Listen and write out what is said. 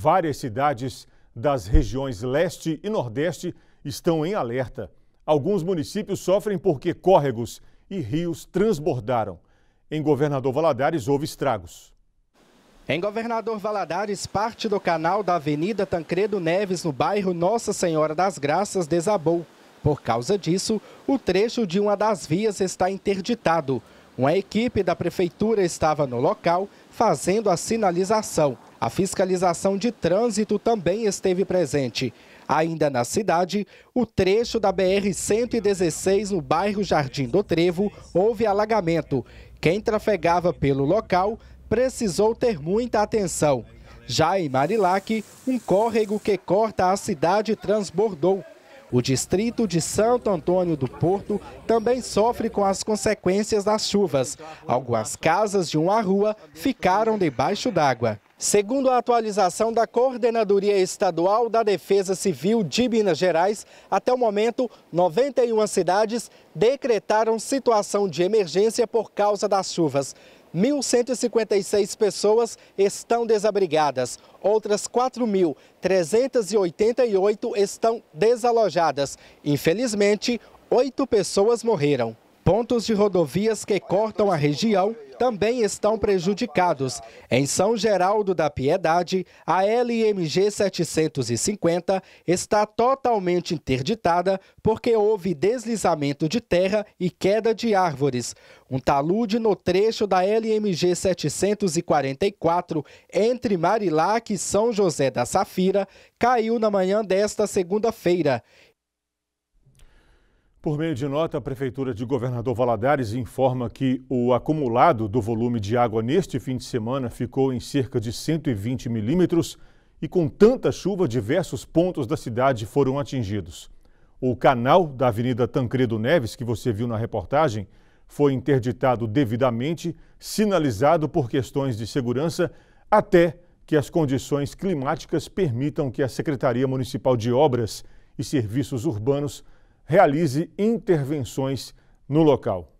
Várias cidades das regiões leste e nordeste estão em alerta. Alguns municípios sofrem porque córregos e rios transbordaram. Em Governador Valadares houve estragos. Em Governador Valadares, parte do canal da Avenida Tancredo Neves, no bairro Nossa Senhora das Graças, desabou. Por causa disso, o trecho de uma das vias está interditado. Uma equipe da prefeitura estava no local fazendo a sinalização. A fiscalização de trânsito também esteve presente. Ainda na cidade, o trecho da BR-116 no bairro Jardim do Trevo houve alagamento. Quem trafegava pelo local precisou ter muita atenção. Já em Marilac, um córrego que corta a cidade transbordou. O distrito de Santo Antônio do Porto também sofre com as consequências das chuvas. Algumas casas de uma rua ficaram debaixo d'água. Segundo a atualização da Coordenadoria Estadual da Defesa Civil de Minas Gerais, até o momento, 91 cidades decretaram situação de emergência por causa das chuvas. 1.156 pessoas estão desabrigadas, outras 4.388 estão desalojadas. Infelizmente, oito pessoas morreram pontos de rodovias que cortam a região também estão prejudicados. Em São Geraldo da Piedade, a LMG 750 está totalmente interditada porque houve deslizamento de terra e queda de árvores. Um talude no trecho da LMG 744 entre Marilac e São José da Safira caiu na manhã desta segunda-feira. Por meio de nota, a Prefeitura de Governador Valadares informa que o acumulado do volume de água neste fim de semana ficou em cerca de 120 milímetros e, com tanta chuva, diversos pontos da cidade foram atingidos. O canal da Avenida Tancredo Neves, que você viu na reportagem, foi interditado devidamente, sinalizado por questões de segurança, até que as condições climáticas permitam que a Secretaria Municipal de Obras e Serviços Urbanos realize intervenções no local.